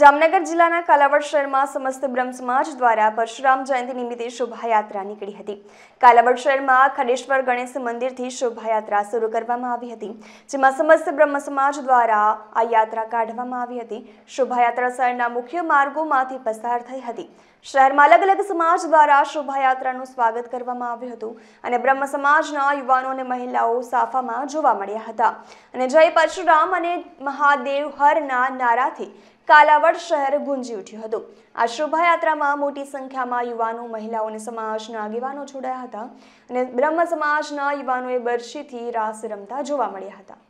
જામનગર જિલ્લાના કાલાવડ શહેરમાં સમસ્ત બ્રહ્મ સમાજ દ્વારા પરશુરામ જયંતિ નિમિત્તે શોભાયાત્રા નીકળી હતી કાલાવડ શહેરમાં ખડેશ્વર ગણેશ મંદિરથી શોભાયાત્રા શરૂ કરવામાં આવી હતી જેમાં સમસ્ત બ્રહ્મ સમાજ દ્વારા આ યાત્રા કાઢવામાં આવી હતી શોભાયાત્રા શહેરના મુખ્ય માર્ગોમાંથી પસાર થઈ હતી શહેરમાં અલગ અલગ સમાજ દ્વારા શોભાયાત્રાનું સ્વાગત કરવામાં આવ્યું હતું અને બ્રહ્મ સમાજના યુવાનો અને મહિલાઓ સાફામાં જોવા મળ્યા હતા અને જય પરશુરામ અને મહાદેવ હરના નારાથી કાલાવડ શહેર ગુંજી ઉઠ્યું હતું આ શોભાયાત્રામાં મોટી સંખ્યામાં યુવાનો મહિલાઓને સમાજના આગેવાનો જોડાયા હતા અને બ્રહ્મ સમાજના યુવાનોએ બરશીથી રાસ રમતા જોવા મળ્યા હતા